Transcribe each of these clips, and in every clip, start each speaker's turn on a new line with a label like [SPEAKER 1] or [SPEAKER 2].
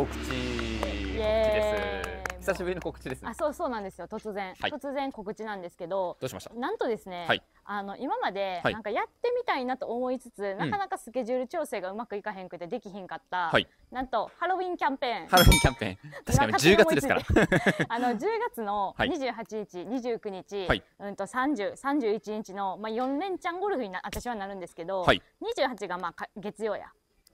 [SPEAKER 1] 告知です久しぶりの告知ですねあ
[SPEAKER 2] そうそうなんですよ突然、はい、突然告知なんですけどどうしましたなんとですね、はい、あの今までなんかやってみたいなと思いつつ、はい、なかなかスケジュール調整がうまくいかへんくてできひんかった、うん、なんとハロウィンキャンペーンハロウィンキャンペーン 確かに10月ですからあの10 月の28日、29日、はい、うんと30、31日のまあ4連チャンゴルフにな私はなるんですけど、はい、28がまあ月曜や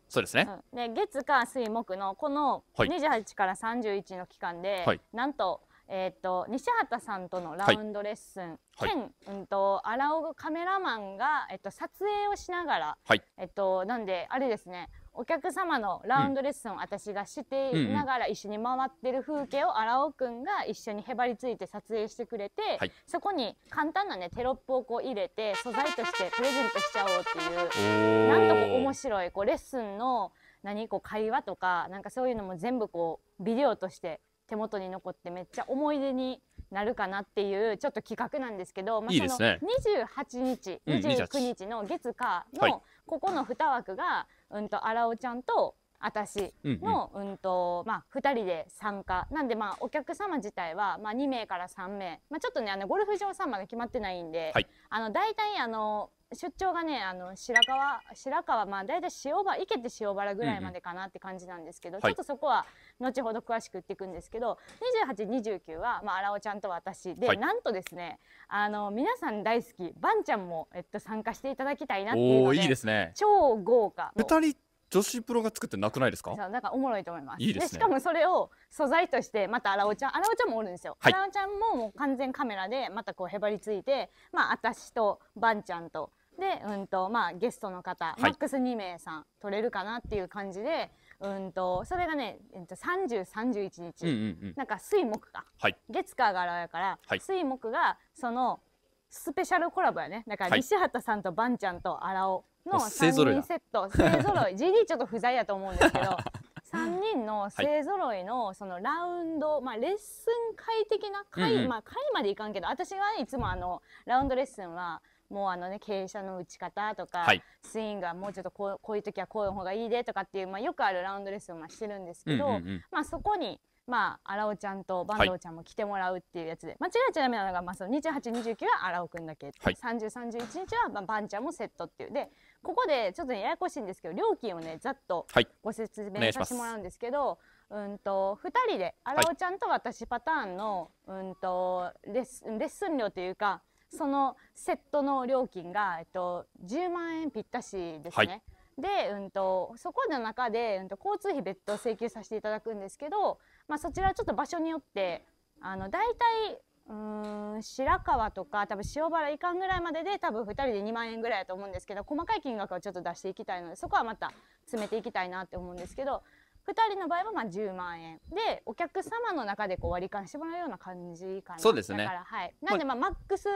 [SPEAKER 2] そうですね、うん、で月火水木のこの二十八から三十一の期間で、はい、なんと,、えーと、西畑さんとのラウンドレッスン、はい、兼、うんと、とアラオグカメラマンが、えっと、撮影をしながら、はい、えっと、なんであれですねお客様のラウンドレッスンを私がしていながら一緒に回ってる風景を荒尾くんが一緒にへばりついて撮影してくれて、はい、そこに簡単なねテロップをこう入れて素材としてプレゼントしちゃおうっていうなんとも面白いこうレッスンの何こう会話とかなんかそういうのも全部こうビデオとして手元に残ってめっちゃ思い出になるかなっていうちょっと企画なんですけど、まあ、その28日いい、ね、29日の月火のここの2枠がうんと、荒尾ちゃんと私の、うん、うん、うんとまあ、2人で参加なんで、まあ、お客様自体は、まあ、2名から3名、まあ、ちょっとねあのゴルフ場さんまで決まってないんで、はい、あの大体あの出張がねあの白川白川まあ大体塩原池って塩原ぐらいまでかなって感じなんですけど、うんうん、ちょっとそこは後ほど詳しく言っていくんですけど、はい、2829は、まあ、荒尾ちゃんと私で、はい、なんとですねあの皆さん大好きばんちゃんも、えっと、参加していただきたいなっていうのでいいです、ね、超豪華2人
[SPEAKER 1] 女子プロが作ってなくないですか
[SPEAKER 2] なんかおもろいと思いますいいです、ね、しかもそれを素材としてまたあらおちゃんあらおちゃんもおるんですよ、はい、あらおちゃんももう完全カメラでまたこうへばりついてまあ私とばんちゃんとでうんとまあゲストの方、はい、マックス2名さん取れるかなっていう感じでうんとそれがね、えっと、3031日、うんうんうん、なんか水木か、はい、月火が現れるから、はい、水木がそのスペシャルコラボやねだから西畑さんとばんちゃんとあらおの3人セット 勢ぞろい GD ちょっと不在やと思うんですけど3人の勢ぞろいのそのラウンド、はい、まあ、レッスン会的な会、うんうん、まあ、会までいかんけど私はいつもあのラウンドレッスンはもうあのね傾斜の打ち方とか、はい、スイングはもうちょっとこうこういう時はこういう方がいいでとかっていう、まあ、よくあるラウンドレッスンはしてるんですけど、うんうんうん、まあ、そこに。まあ荒尾ちゃんと坂東ちゃんも来てもらうっていうやつで、間違えちゃダメなのが、まあ、その2829は荒尾くんだけ、はい、3031日はば、まあ、んちゃんもセットっていうでここでちょっと、ね、ややこしいんですけど料金をねざっとご説明させてもらうんですけど、はい、うんと2人で荒尾ちゃんと私パターンの、うんとレッスレッスン料というかそのセットの料金が、えっと、10万円ぴったしですね。はいで、うんと、そこの中で、うんと、交通費別途請求させていただくんですけど、まあ、そちらちょっと場所によって、あの、大体、うん白河とか多分塩原いかんぐらいまでで多分2人で2万円ぐらいだと思うんですけど細かい金額をちょっと出していきたいのでそこはまた詰めていきたいなって思うんですけど2人の場合はまあ10万円でお客様の中でこう割り勘してもらうような感じかなそうですねだから、はい、なんでまあ、マックス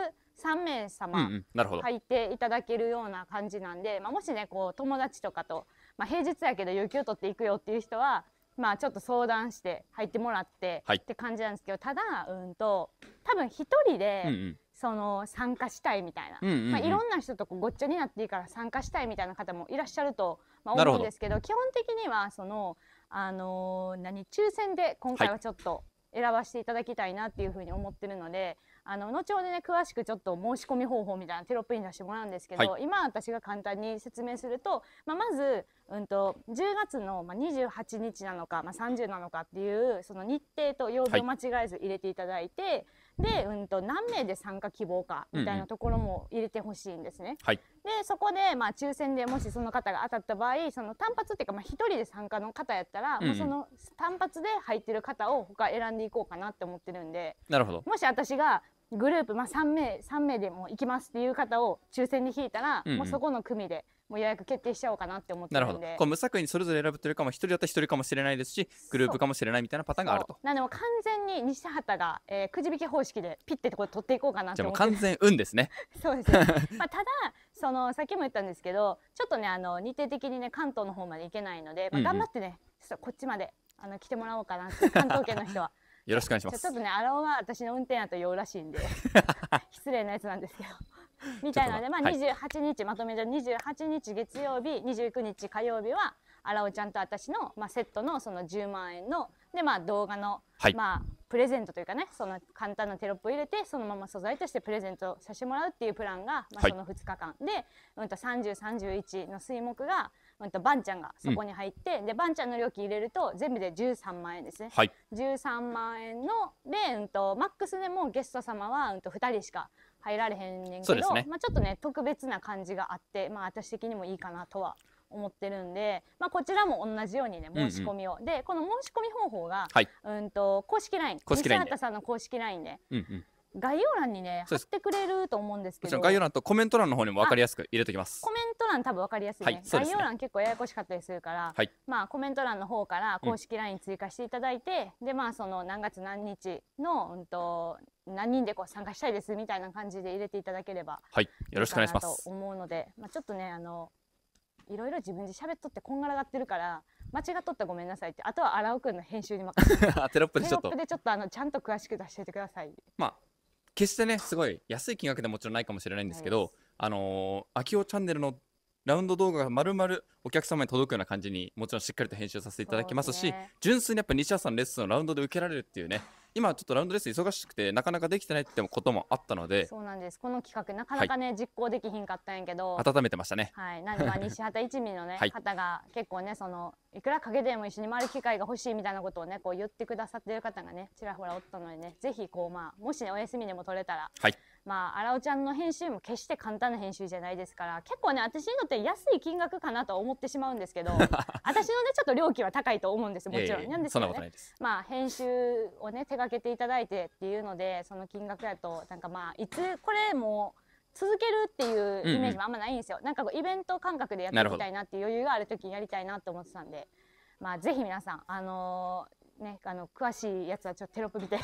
[SPEAKER 2] 3名様入っていただけるような感じなんで、うんうん、まあ、もしねこう友達とかと、まあ、平日やけど有給取っていくよっていう人は、まあ、ちょっと相談して入ってもらって、って感じなんですけどただうんと多分1人で、その参加したいみたいな、うんうんまあ、いろんな人とごっちゃになっていいから参加したいみたいな方もいらっしゃると、まあ、思うんですけど基本的にはそのあのー、何抽選で今回はちょっと選ばせていただきたいなっていうふうに思ってるので、はい、あの後ほどね詳しくちょっと申し込み方法みたいなテロップに出してもらうんですけど、はい、今私が簡単に説明すると、まあ、まず、うんと、10月の28日なのか、まあ、30なのかっていうその日程と曜日を間違えず入れていただいて。はいで、うんと、何名で参加希望かみたいなところも入れてほしいんですね。うんうん、でそこで、まあ、抽選でもしその方が当たった場合その単発っていうか、まあ、1人で参加の方やったら、うんうん、もうその単発で入ってる方を他選んでいこうかなって思ってるんでなるほどもし私がグループ、まあ、3名3名でも行きますっていう方を抽選で引いたら、うんうん、もうそこの組で。もう予約決定しちゃおうかなって思ってなるほどでこう無
[SPEAKER 1] 作為にそれぞれ選ぶというかも一人だったら一人かもしれないですしグループかもしれないみたいなパターンがあると
[SPEAKER 2] なんでも完全に西畑が、えーくじ引き方式でピッてこれ取っていこうかなっじてゃあもう完全運ですね そうですね。まあただそのさっきも言ったんですけど、ちょっとねあの日程的にね関東の方まで行けないので、まあ、頑張ってね、ちょっとこっちまであの来てもらおうかなって関東圏の人は。
[SPEAKER 1] よろしくお願いしますちょっとね
[SPEAKER 2] アロンは私の運転やと酔うらしいんで失礼なやつなんですけど。みたいなので、まあ、28日、まとめじゃ28日月曜日29日火曜日は荒尾ちゃんと私の、まあ、セットのその10万円ので、まあ、動画の、はい、まあ、プレゼントというかねその簡単なテロップを入れてそのまま素材としてプレゼントさせてもらうっていうプランが、まあ、その2日間、はい、で、うん、と3031の水木が、うん、とバンちゃんがそこに入って、うん、でばんちゃんの料金入れると全部で13万円ですね、はい、13万円ので、うんと、とマックスでもゲスト様は、うん、と2人しか入られへんねんけど、ね、まあ、ちょっとね特別な感じがあって、まあ、私的にもいいかなとは思ってるんで、まあ、こちらも同じようにね申し込みを、うんうん、でこの申し込み方法が、はい、うんと公式 LINE 西畑さんの公式 LINE で。うんうん概要欄にね貼ってくれると思うんですけど概要欄と
[SPEAKER 1] コメント欄の方にも分かりやすく入れておきま
[SPEAKER 2] すコメント欄多分分かりやすいねはい、概要欄結構ややこしかったりするから、はい、まあコメント欄の方から公式 LINE 追加していただいて、うん、でまあその何月何日の、うんと、何人でこう参加したいですみたいな感じで入れていただければ
[SPEAKER 1] はいよろしくお願いしますと
[SPEAKER 2] 思うので、まあ、ちょっとねあのいろいろ自分で喋っとってこんがらがってるから間違っとったごめんなさいってあとは荒尾君の編集に任せて
[SPEAKER 1] テロップでちょっとテロップでち
[SPEAKER 2] ょっとあのちゃんと詳しく出しててください
[SPEAKER 1] まあ決してねすごい安い金額でもちろんないかもしれないんですけど、はい、あのー、秋夫チャンネルのラウンド動画がまるまるお客様に届くような感じにもちろんしっかりと編集させていただきますし、ね、純粋にやっぱ西田さんのレッスンをラウンドで受けられるっていうね今ちょっとラウンドレス忙しくてなかなかできてないってこともあったのでそ
[SPEAKER 2] うなんですこの企画なかなかね、はい、実行できひんかったんやけど温めてましたねはいなんか西畑一味のね、はい、方が結構ねそのいくらかけても一緒に回る機会が欲しいみたいなことをねこう言ってくださってる方がねちらほらおったのでねぜひこうまあもしねお休みでも取れたらはいまあ荒尾ちゃんの編集も決して簡単な編集じゃないですから結構ね私にとって安い金額かなと思ってしまうんですけど 私のねちょっと料金は高いと思うんですもちろん、えー、なんですけどねまあ編集をね手かけていただいてっていうのでその金額やとなんかまあいつこれも続けるっていうイメージもあんまないんですよ、うんうん、なんかこうイベント感覚でやっていきたいなっていう余裕がある時にやりたいなと思ってたんでまあぜひ皆さんあのーね、あの詳しいやつはちょっとテロップ見て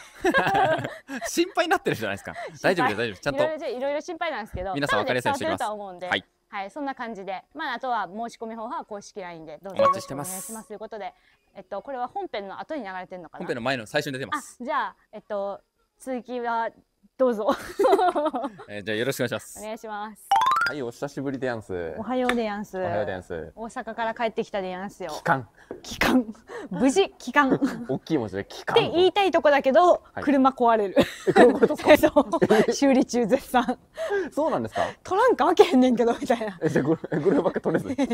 [SPEAKER 2] 心配
[SPEAKER 1] になってるじゃないですか大丈夫です大丈夫ちゃん
[SPEAKER 2] といろいろ心配なんですけど皆さん分かりやすいようにますはい、はい、そんな感じでまああとは申し込み方法は公式 LINE でどうぞお願いしますということでえっと、これは本編の後に流れてるのかな本編の
[SPEAKER 1] 前の最初に出てます
[SPEAKER 2] じゃあ、えっと、続きはどうぞ
[SPEAKER 1] えー、じゃあよろしくお願いしますお願いしますはい、お久しぶりでやんす。おはようでやんす。おはようでやんす。大
[SPEAKER 2] 阪から帰ってきたでやんすよ。帰
[SPEAKER 1] 還。帰
[SPEAKER 2] 還。無事帰還。
[SPEAKER 1] 大きい文字で帰還。って
[SPEAKER 2] 言いたいとこだけど、はい、車壊れる。
[SPEAKER 1] 修理中絶賛。そうなんですか。
[SPEAKER 2] 取らんかわけへんねんけどみたいな。
[SPEAKER 1] え、じゃグルグルばっか取れず。で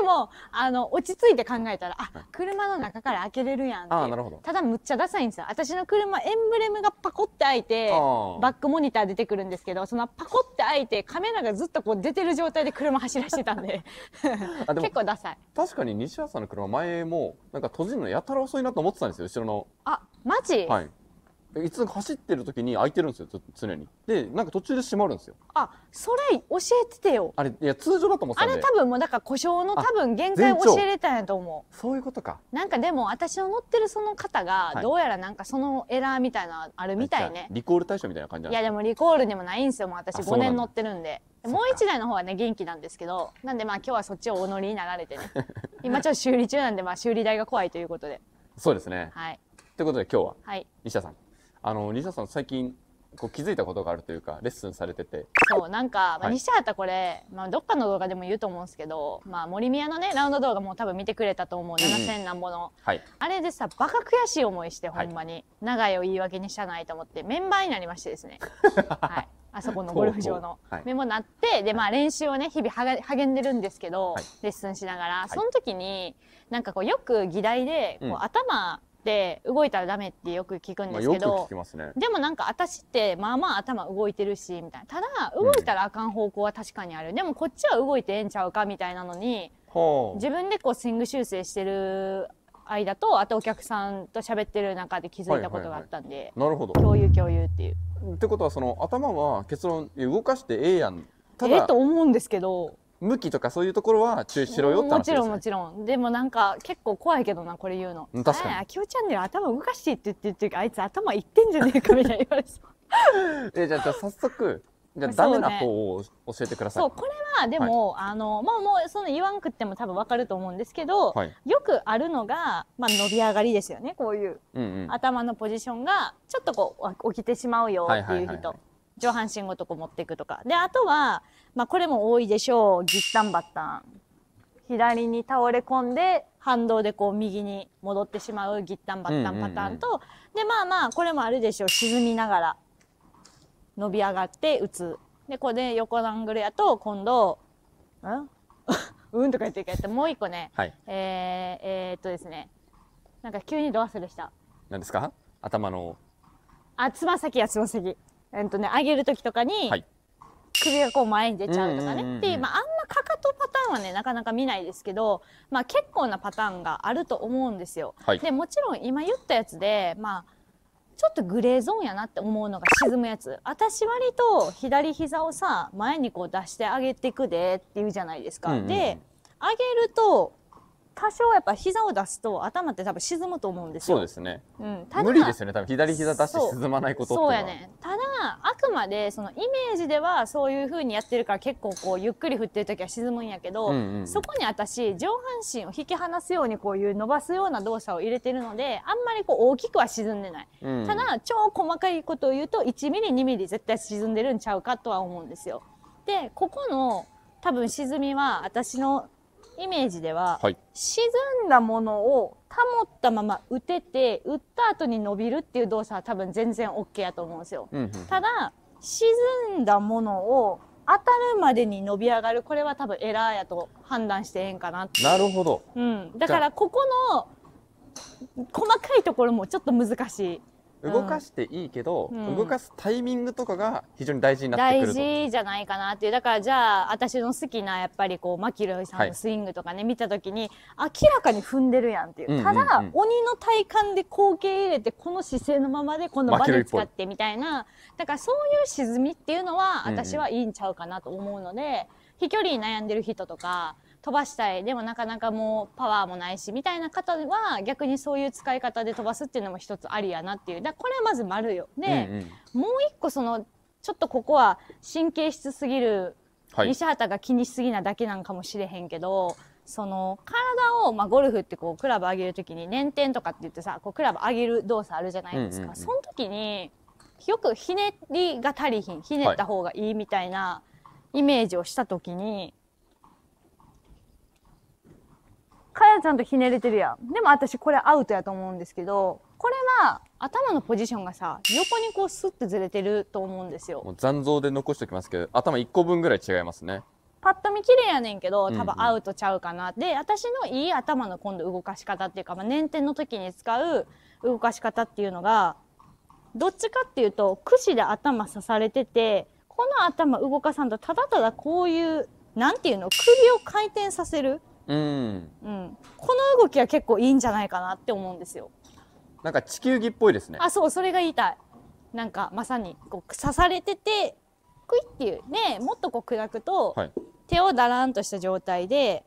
[SPEAKER 2] もあの落ち着いて考えたら、あ、車の中から開けれるやんって。
[SPEAKER 1] あ、なるほど。ただ
[SPEAKER 2] むっちゃダサいんですよ。私の車エンブレムがパコって開いて、バックモニター出てくるんですけど、そのパコって開いてカメラがずっとこう出てる状態で車走らしてたんで 結構ダサい
[SPEAKER 1] 確かに西原さんの車前もなんか閉じるのやたら遅いなと思ってたんですよ後ろの
[SPEAKER 2] あマジ、はい、
[SPEAKER 1] いつ走ってる時に開いてるんですよ常にでなんか途中で閉まるんですよ
[SPEAKER 2] あそれ教えててよ
[SPEAKER 1] あれいや通常だと思ってあれ多分
[SPEAKER 2] もうだから故障の多分限界教えれたんやと思うそういうことかなんかでも私の乗ってるその方がどうやらなんかそのエラーみたいなあるみたいね、はい、リ
[SPEAKER 1] コール対象みたいな感じいやで
[SPEAKER 2] もリコールにもないんですよもう私5年乗ってるんでもう1台の方はね元気なんですけどなんでまあ今日はそっちをお乗りになられてね 今ちょっと修理中なんでまあ修理代が怖いということでそうですねはいということで今日は
[SPEAKER 1] 西田さんあの西田さん最近こう気づいたことがあるというかレッスンされてて
[SPEAKER 2] そうなんか、まあ、西畑これ、まあ、どっかの動画でも言うと思うんですけど、まあ、森宮のねラウンド動画も多分見てくれたと思う7,000なんもの、はい、あれでさバカ悔しい思いしてほんまに、はい、長いを言い訳にしたないと思ってメンバーになりましてですね、はい、あそこのゴルフ場のメモなって、はい、でまあ練習をね日々励んでるんですけど、レッスンしながら、その時になんかこうよく議題でこう、頭って動いたらダメってよく聞くんですけど、ね、でもなんか私ってまあまあ頭動いてるしみたいなただ動いたらあかん方向は確かにある、うん、でもこっちは動いてええんちゃうかみたいなのに自分でこうスイング修正してる間とあとお客さんと喋ってる中で気づいたことがあったんで、はいはいはい、なるほど共有共有って
[SPEAKER 1] いう。ってことはその頭は結論動かしてええやんただええと
[SPEAKER 2] 思うんですけど
[SPEAKER 1] 向きとかそういうところは注意しろよって話もちろんも
[SPEAKER 2] ちろんでもなんか結構怖いけどなこれ言うの確かに「あきおチャンネル頭動かして」って言ってるってあいつ頭いってんじゃねえかみたいな言
[SPEAKER 1] われそうえじゃあじゃあ早速じゃあダメな方を教えてください。そう、ね、
[SPEAKER 2] これはでも、はい、あのまあもうその言わんくっても多分わかると思うんですけど、はい、よくあるのがまあ伸び上がりですよねこういう、うんうん、頭のポジションがちょっとこう起きてしまうよっていう人。はいはいはいはい上半身ごとこ持っていくとかであとは、まあ、これも多いでしょうギッタンバッタン左に倒れ込んで反動でこう右に戻ってしまうギッタンバッタンパターンと、でまあまあこれもあるでしょう沈みながら伸び上がって打つでこれで横のアングルやと今度「んうん」とか言ってやってもう一個ね、はい、えー、えー、っとですねなんか急にドアスでした
[SPEAKER 1] 何ですか頭の
[SPEAKER 2] あつま先やつま先えっとね、上げる時とかに、はい、首がこう前に出ちゃうとかねっていう、まあ、あんまかかとパターンはねなかなか見ないですけど、まあ、結構なパターンがあると思うんですよ。はい、でもちろん今言ったやつで、まあ、ちょっとグレーゾーンやなって思うのが沈むやつ私割と左膝をさ前にこう出してあげてくでっていうじゃないですか。で上げると多少やっぱ膝を出すと頭って多分沈むと思うんですよ。そうですね。うん、ただ無理ですよね。多分左膝出して沈まないことそうやね。ただあくまでそのイメージではそういうふうにやってるから結構こうゆっくり振ってる時は沈むんやけど、うんうん、そこに私上半身を引き離すようにこういう伸ばすような動作を入れてるので、あんまりこう大きくは沈んでない。うん、ただ超細かいことを言うと1ミリ2ミリ絶対沈んでるんちゃうかとは思うんですよ。でここの多分沈みは私のイメージでは、はい、沈んだものを保ったまま打てて打った後に伸びるっていう動作は多分全然 OK やと思うんですよ。うんうん、ただ沈んだものを当たるまでに伸び上がるこれは多分エラーやと判断してええんかなな
[SPEAKER 1] るほど、う
[SPEAKER 2] ん、だからここの細かいところもちょっと難しい動かし
[SPEAKER 1] ていいけど、うん、動か
[SPEAKER 2] すタイミングとかが
[SPEAKER 1] 非常に大事になってくる大
[SPEAKER 2] 事じゃないかなっていうだからじゃあ私の好きなやっぱりこうマキロイさんのスイングとかね、はい、見た時に明らかに踏んでるやんっていううんうんうん、ただ鬼の体幹で後傾入れてこの姿勢のままでこのバネ使ってみたいなだからそういう沈みっていうのは私はいいんちゃうかなと思うので、うんうん、飛距離に悩んでる人とか。飛ばしたいでもなかなかもうパワーもないしみたいな方は逆にそういう使い方で飛ばすっていうのも一つありやなっていうだこれはまず丸よで、うんうん、もう一個そのちょっとここは神経質すぎる、西畑が気にしすぎなだけなんかもしれへんけど。その体を、まあ、ゴルフってこうクラブ上げる時に捻転とかって言ってさこうクラブ上げる動作あるじゃないですか、うんうんうん、その時によくひねりが足りひんひねった方がいいみたいなイメージをした時に、かやちゃんとひねれてるやん。でも私これアウトやと思うんですけど、これは頭のポジションがさ、横にこうスッてずれてると思うんですよ。もう
[SPEAKER 1] 残像で残しておきますけど、頭1個分ぐらい違いますね。
[SPEAKER 2] パッと見綺麗やねんけど多分アウトちゃうかな、うんうん、で私のいい頭の今度動かし方っていうか、まあ、年点の時に使う動かし方っていうのがどっちかっていうと櫛で頭刺されててこの頭動かさんとただただこういうなんていうの首を回転させるうん、うん、この動きは結構いいんじゃないかなって思うんですよ
[SPEAKER 1] なんか地球儀っぽいですねあ
[SPEAKER 2] そうそれが言いたいなんかまさにこう刺されててクイッていうねもっとこう砕くと、はい、手をだらんとした状態で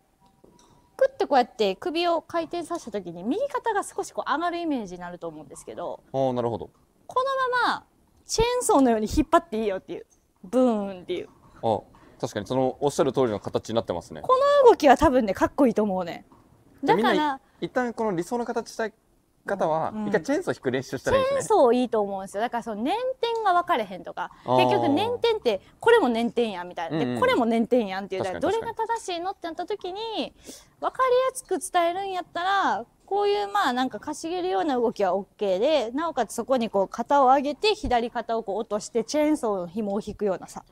[SPEAKER 2] クッてこうやって首を回転させた時に右肩が少しこう上がるイメージになると思うんですけどあなるほどこのままチェーンソーのように引っ張っていいよっていうブーンっていう
[SPEAKER 1] あ確かにそのおっしゃる通りの形になってますねこ
[SPEAKER 2] の動きは多分ねかっこいいと思うねだから
[SPEAKER 1] 一旦この理想の
[SPEAKER 2] 形したい方は、一回
[SPEAKER 1] チェーンソー引く練習したらいい、ね、チェーン
[SPEAKER 2] ソーいいと思うんですよだからその年点が分かれへんとか結局年点ってこれも年点やんみたいな、うんうん、これも年点やんっていうどれが正しいのってなった時に分かりやすく伝えるんやったらこういうまあなんかかしげるような動きは OK でなおかつそこにこう肩を上げて左肩をこう落としてチェーンソーの紐を引くようなさ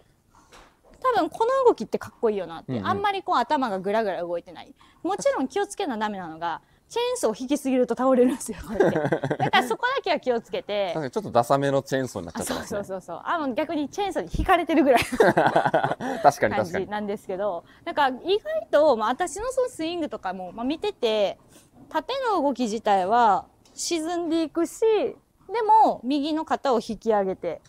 [SPEAKER 2] 多分この動きってかっこいいよなって、うんうん、あんまりこう頭がぐらぐら動いてないもちろん気をつけなダメなのがチェーンソー引きすぎると倒れるんですよこだ
[SPEAKER 1] から
[SPEAKER 2] そこだけは気をつけてち
[SPEAKER 1] ょっとダサめのチェーンソーになっちゃって、ね、そう
[SPEAKER 2] そうそうあの逆にチェーンソーに引かれてるぐらい 確
[SPEAKER 1] かに感じな
[SPEAKER 2] んですけどなんか意外と、まあ、私のそのスイングとかも、まあ、見てて縦の動き自体は沈んでいくしでも右の肩を引き上げて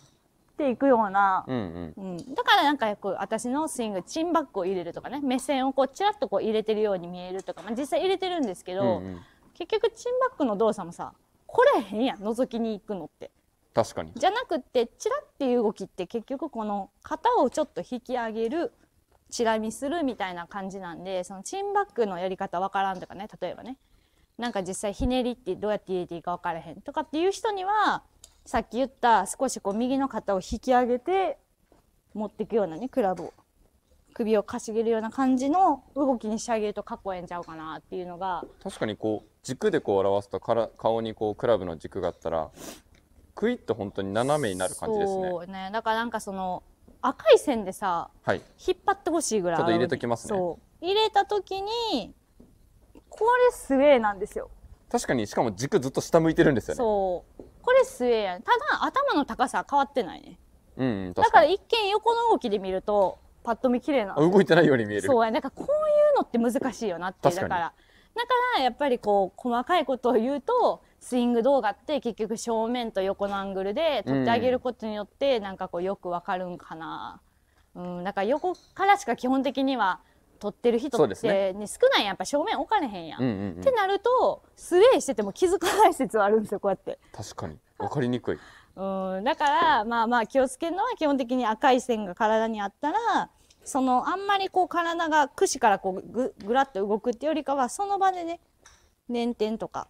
[SPEAKER 2] ていくような、うんうん、うん、だからなんかよく私のスイングチンバックを入れるとかね目線をこうちらっとこう入れてるように見えるとか、まあ、実際入れてるんですけど、うんうん、結局チンバックの動作もさこれへんやん覗きに行くのって。確かにじゃなくてチラっていう動きって結局この肩をちょっと引き上げるチラ見するみたいな感じなんでそのチンバックのやり方わからんとかね例えばねなんか実際ひねりってどうやって入れていいか分からへんとかっていう人にはさっき言った少しこう右の肩を引き上げて持っていくようなね、クラブを。首をかしげるような感じの動きに仕上げるとかっこええんちゃうかなっていうのが。
[SPEAKER 1] 確かにこう、軸でこう表すとから顔にこうクラブの軸があったら、クイッと本当に斜めになる感じですね。そ
[SPEAKER 2] うね。だからなんかその、赤い線でさ、はい、引っ張ってほしいぐらい。ちょっと入れときますね。入れた時に、これすげえなんですよ。確か
[SPEAKER 1] に、しかも軸ずっと下向いてるんですよね。
[SPEAKER 2] そう。これすえやんただ頭の高さは変わってないね、
[SPEAKER 1] うんだから
[SPEAKER 2] 一見横の動きで見るとパッと見綺麗な動いてないように見えるそうやだからこういうのって難しいよなってだからだからやっぱりこう細かいことを言うとスイング動画って結局正面と横のアングルで撮ってあげることによってなんかこうよくわかるんかな、うん、だから横からしか基本的には取ってる人ってね、ね少ないやっぱ正面置かれへんやんうんうんうん、ってなるとスウェーしてても気づかない説はあるんですよこうやって
[SPEAKER 1] 確かに分かりにくい
[SPEAKER 2] うんだからまあまあ気をつけるのは基本的に赤い線が体にあったらそのあんまりこう体が櫛からこうぐぐらっと動くってよりかはその場でね捻転とか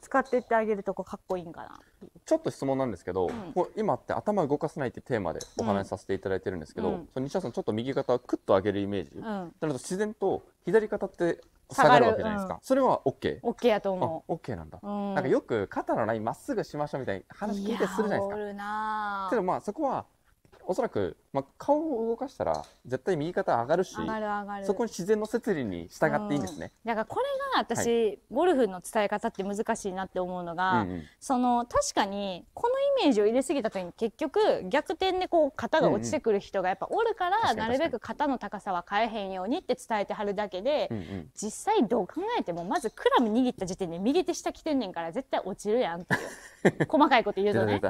[SPEAKER 2] 使ってってあげるとこかっこいいんかな
[SPEAKER 1] ちょっと質問なんですけど、こう今って頭動かさないってテーマでお話しさせていただいてるんですけど、うんその西田さんちょっと右肩をクッと上げるイメージ、うん、なると自然と左肩って下がるわけじゃないですか、うん、それは OK?
[SPEAKER 2] OK やと思う OK
[SPEAKER 1] なんだ、うん、なんかよく肩のラインまっすぐしましょうみたいな話
[SPEAKER 2] 聞いてするじゃないですかけど
[SPEAKER 1] まあそこはおそらく、まあ、顔を動かしたら絶対右肩上がるし上がる
[SPEAKER 2] 上がるそこに
[SPEAKER 1] 自然の摂理に従っていいんですね。
[SPEAKER 2] だ、うん、からこれが私、はい、ゴルフの伝え方って難しいなって思うのが、うんうん、その確かにこのイメージを入れすぎた時に結局逆転でこう肩が落ちてくる人がやっぱおるから、うんうん、なるべく肩の高さは変えへんようにって伝えてはるだけで、うんうん、実際どう考えてもまずクラブ握った時点で右手下来てんねんから絶対落ちるやんっていう。細かいこと言うとね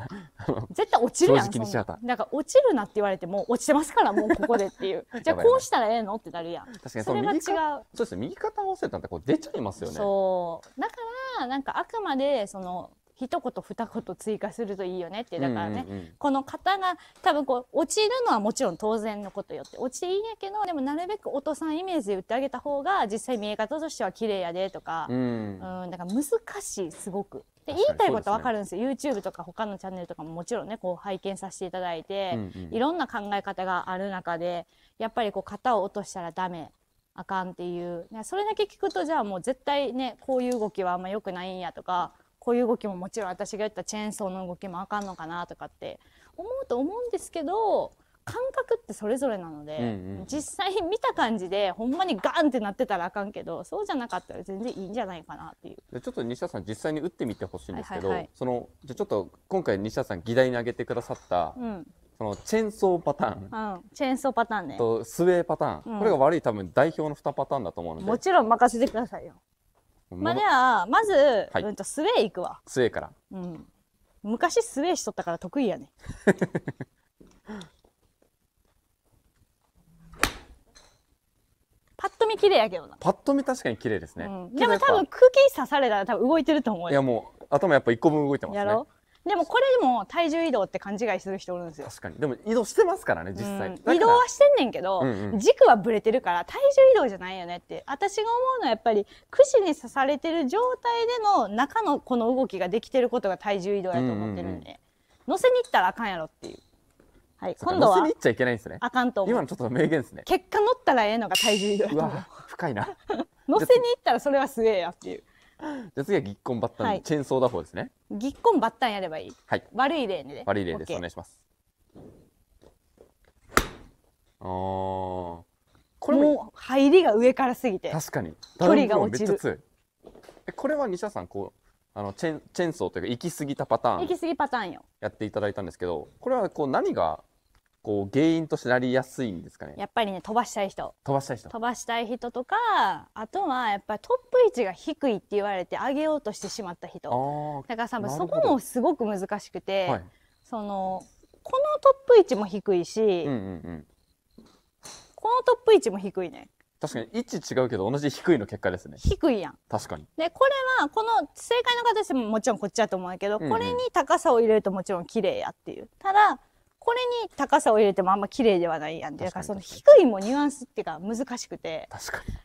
[SPEAKER 2] 絶対落ちるやんなんか落ちるなって言われても落ちてますからもうここでっていう じゃあこうしたらええのってなるやん確かにそれは違うそ
[SPEAKER 1] うです右肩を押せたてこう出ちゃいますよね
[SPEAKER 2] そうだからなんかあくまでその一言二言追加するといいよねってだからね、うんうんうん、この方が多分こう落ちるのはもちろん当然のことよって落ちいいんやけどでもなるべくお父さんイメージで売ってあげた方が実際見え方としては綺麗やでとか、うん、うんだから難しいすごくで言いたいことは分かるんですよです、ね、YouTube とか他のチャンネルとかももちろんねこう拝見させていただいて、うんうん、いろんな考え方がある中でやっぱりこう型を落としたらダメあかんっていうそれだけ聞くとじゃあもう絶対ねこういう動きはあんま良くないんやとかこういう動きももちろん私が言ったチェーンソーの動きもあかんのかなとかって思うと思うんですけど感覚ってそれぞれなので、うんうん、実際見た感じでほんまにガンってなってたらあかんけどそうじゃなかったら全然いいんじゃないかなってい
[SPEAKER 1] うちょっと西田さん実際に打ってみてほしいんですけど、はいはいはい、そのじゃちょっと今回西田さん議題に挙げてくださった、うん、そのチェーンソーパター
[SPEAKER 2] ン、うん、チェーンソーパターンね
[SPEAKER 1] とスウェーパターン、うん、これが悪い多分代表の2パターンだと思うのでも
[SPEAKER 2] ちろん任せてくださいよまあ、ではまず、はい、うん、スウェー行くわスウェーから、うん、昔スウェーしとったから得意やね 見綺麗やけどな
[SPEAKER 1] パッと見確かに綺麗ですね、うん、でも多分
[SPEAKER 2] 空茎刺されたら多分動いてると思ういや
[SPEAKER 1] もう頭やっぱ1個分動いてますね
[SPEAKER 2] でもこれでも体重移動って勘違いする人おるんですよ
[SPEAKER 1] 確かにでも移動してますからね実際、
[SPEAKER 2] うん、移動はしてんねんけど、うんうん、軸はぶれてるから体重移動じゃないよねって私が思うのはやっぱり串に刺されてる状態での中のこの動きができてることが体重移動やと思ってるんで、うんうんうん、乗せに行ったらあかんやろっていうはい、今度は。に行っち
[SPEAKER 1] ゃいけないんですね。あかんと今のちょっと名言ですね。結
[SPEAKER 2] 果乗ったらええのが体重移動わ、
[SPEAKER 1] 深いな。
[SPEAKER 2] 乗せに行ったらそれはすげえやっていう。
[SPEAKER 1] じゃ次はぎっこんばったん、チェーンソー打法ですね。
[SPEAKER 2] ぎっこんばったんやればいい。はい。悪い例ね。悪い例です。お願いしま
[SPEAKER 1] す。ああ。これ
[SPEAKER 2] も入りが上からすぎて。確
[SPEAKER 1] かに。距離が落ちる。え、これは西田さん、こう。あのチェンチェンソーというか行き過ぎたパターン行き
[SPEAKER 2] 過ぎパターンよ
[SPEAKER 1] やっていただいたんですけどこれはこう何がこう原因としてなりやすいんですかね
[SPEAKER 2] やっぱりね飛ばしたい人飛ばしたい人飛ばしたい人とかあとはやっぱりトップ位置が低いって言われて上げようとしてしまった人だからさそこもすごく難しくて、はい、そのこのトップ位置も低いし、うんうんうんこのトップ位置も低いね。
[SPEAKER 1] 確かに位置違うけど同じ低いの結果ですね。低いやん。確かに。
[SPEAKER 2] で、これはこの正解の形ももちろんこっちだと思うけど、うんうん、これに高さを入れるともちろん綺麗やっていう。ただ、これに高さを入れてもあんま綺麗ではないやんだからその低いもニュアンスっていうか難しくて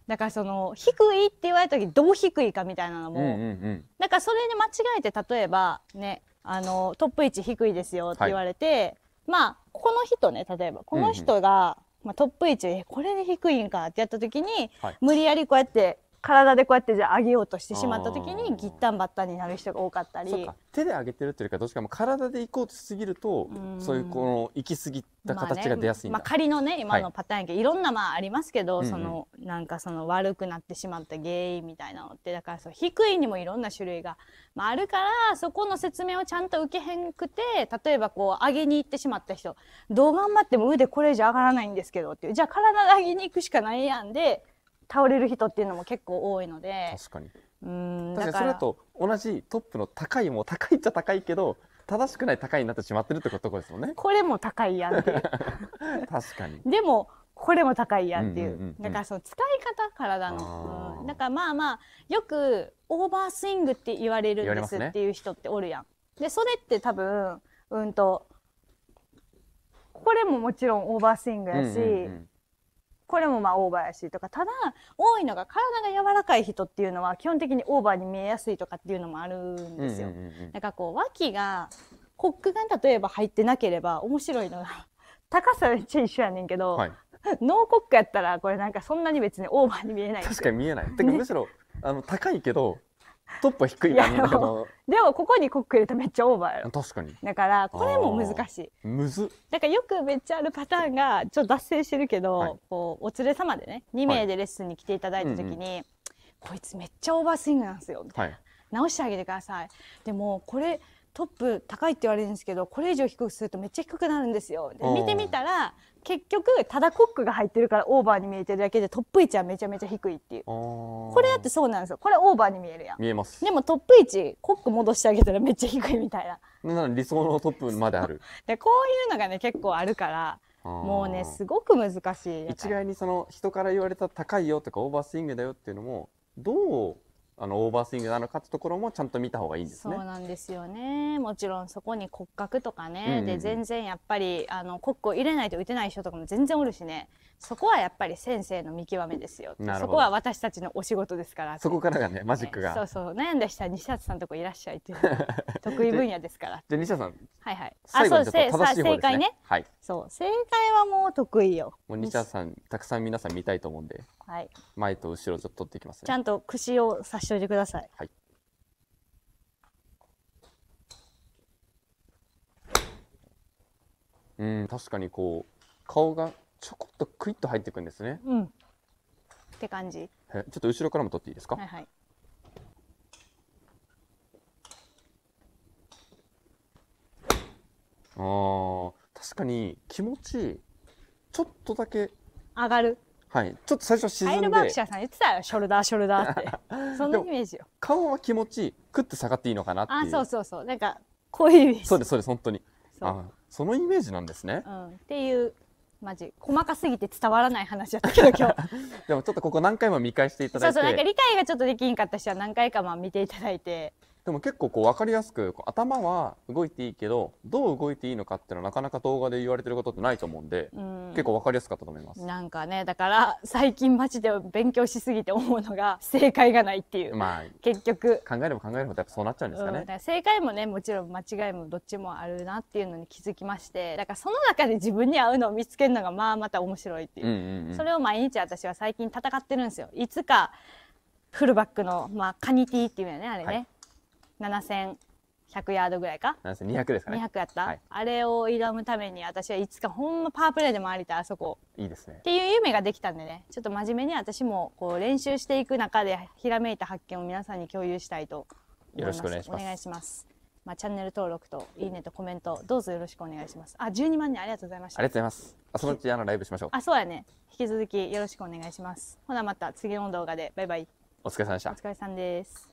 [SPEAKER 2] だからその低いって言われた時どう低いかみたいなのも、うんうんうん、だからそれで間違えて例えばねあのトップ位置低いですよって言われて、はい、まあこの人ね例えばこの人が、うんうん、まあ、トップ位置これで低いんかってやった時に、はい、無理やりこうやって体でこうやってじゃあ上げようとしてしまった時にぎったんばったになる人が多かったり
[SPEAKER 1] 手で上げてるっていうかどっちかも体でいこうとしすぎるとそういうこの行き過ぎた形が出やすいんだ、まあね、まあ仮
[SPEAKER 2] のね今のパターンやけど、はい、いろんなまあありますけど、そのなんかその悪くなってしまった原因みたいなのってだからそう低いにもいろんな種類が、まあ、あるからそこの説明をちゃんと受けへんくて例えばこう上げに行ってしまった人どう頑張っても腕これ以上上がらないんですけどっていうじゃあ体で上げに行くしかないやんで。倒れる人っていうのも結構多いので確かにうん確かにそれだ
[SPEAKER 1] と同じトップの高いも高いっちゃ高いけど正しくない高いになってしまってるってことですもんね
[SPEAKER 2] これも高いやんって
[SPEAKER 1] 確かに
[SPEAKER 2] でもこれも高いやんっていう,、うんうんうん、だからその使い方体の、うん、だからまあまあよくオーバースイングって言われるんですっていう人っておるやん、ね、でそれって多分うんとこれももちろんオーバースイングやし、うんうんうんこれもまあオーバーやしとかただ多いのが体が柔らかい人っていうのは基本的にオーバーに見えやすいとかっていうのもあるんですよ。なんかこう脇がコックが例えば入ってなければ面白いのが高さめっちゃ一緒やねんけど、はい、ノーコックやったらこれなんかそんなに別にオーバーに見えない確か
[SPEAKER 1] に見えない。てかむしろ、ね、あの高いけどトップ低いんでも
[SPEAKER 2] ここにコック入れたらめっちゃオーバーやろ確かにだからこれも難しいむずだからよくめっちゃあるパターンがちょっと脱線してるけど、はい、こうお連れ様でね2名でレッスンに来ていただいた時に、はいこいつめっちゃオーバースイングなんですよみたいな、はい、直してあげてくださいでもこれトップ高いって言われるんですけどこれ以上低くするとめっちゃ低くなるんですよ見てみたら結局ただコックが入ってるからオーバーに見えてるだけでトップ位置はめちゃめちゃ低いっていう
[SPEAKER 1] これだっ
[SPEAKER 2] てそうなんですよこれオーバーに見えるやん見えますでもトップ位置コック戻してあげたらめっちゃ低いみたい
[SPEAKER 1] な理想のトップまである
[SPEAKER 2] でこういうのがね結構あるからもうねすごく難しい一概にその人から言われた
[SPEAKER 1] 高いよとかオーバースイングだよっていうのもどうあのオーバースイングなのかってところもちゃんと見た方がいいんですね。そう
[SPEAKER 2] なんですよね。もちろんそこに骨格とかね、うんうんうん、で全然やっぱりあのコックを入れないと打てない人とかも全然おるしね。そこはやっぱり先生の見極めですよそこは私たちのお仕事ですからそこ
[SPEAKER 1] からがねマジックが、ね、そう
[SPEAKER 2] そう悩んだ人は西田さんとこいらっしゃいっていう得意分野ですから じゃ西田さんはいはいあそう正正正解ねはいそう正解はもう得意よ
[SPEAKER 1] もう西田さんたくさん皆さん見たいと思うんで、はい、前と後ろちょっと取っていきます、ね、ちゃん
[SPEAKER 2] と串を差しといてくださいはい
[SPEAKER 1] うん確かにこう顔がちょこっとクイッと入っていくんですね。
[SPEAKER 2] うん。って感じ。
[SPEAKER 1] えちょっと後ろからも撮っていいですか、はいはい。あ確かに気持ち
[SPEAKER 2] ちょっとだけ上がる。
[SPEAKER 1] はいちょっと最初沈アイルバクシャ
[SPEAKER 2] ーさん言ってたよ。ショルダー、ショルダーって。そんなイメージよ。
[SPEAKER 1] 顔は気持ちクッ下がっていいのかなっていうあ、そう
[SPEAKER 2] そうそう。なんか、
[SPEAKER 1] こういうイメージ。そうですそうです本当にそう。そのイメージなんですね、う
[SPEAKER 2] ん。っていうマジ細かすぎて伝わらない話だったけど今日
[SPEAKER 1] でもちょっとここ何回も見返していただいてそうそうなんか理
[SPEAKER 2] 解がちょっとできんかった人は何回かまあ見ていただいて
[SPEAKER 1] でも結構こう分かりやすく頭は動いていいけどどう動いていいのかっていうのはなかなか動画で言われてることってないと思うんで、うん、結構分かりやすかったと思います
[SPEAKER 2] なんかねだから最近マジで勉強しすぎて思うのが 正解がないっていう、まあ、結局
[SPEAKER 1] 考えれば考えればやっぱそうなっちゃうんですかね、うん、
[SPEAKER 2] 正解もねもちろん間違いもどっちもあるなっていうのに気づきましてだからその中で自分に合うのを見つけるのがまあまた面白いっていううん
[SPEAKER 1] うんうん、それ
[SPEAKER 2] を毎日私は最近戦ってるんですよいつかフルバックの、まあ、カニティっていうよねあれね、はい7100ヤードぐらいか
[SPEAKER 1] 7200ですかね200
[SPEAKER 2] やった、はい、あれを挑むために私はいつかほんまパワープレーで回りたいあそこいいですねっていう夢ができたんでねちょっと真面目に私もこう練習していく中でひらめいた発見を皆さんに共有したいとよろしくお願いしますお願いしますまあ、チャンネル登録といいねとコメントどうぞよろしくお願いしますあ十二万人ありがとうございましたありがとうございます
[SPEAKER 1] あそのうちあのライブしましょうあ
[SPEAKER 2] そうやね引き続きよろしくお願いしますほなまた次の動画でバイバイお疲れさんでしたお疲れさんです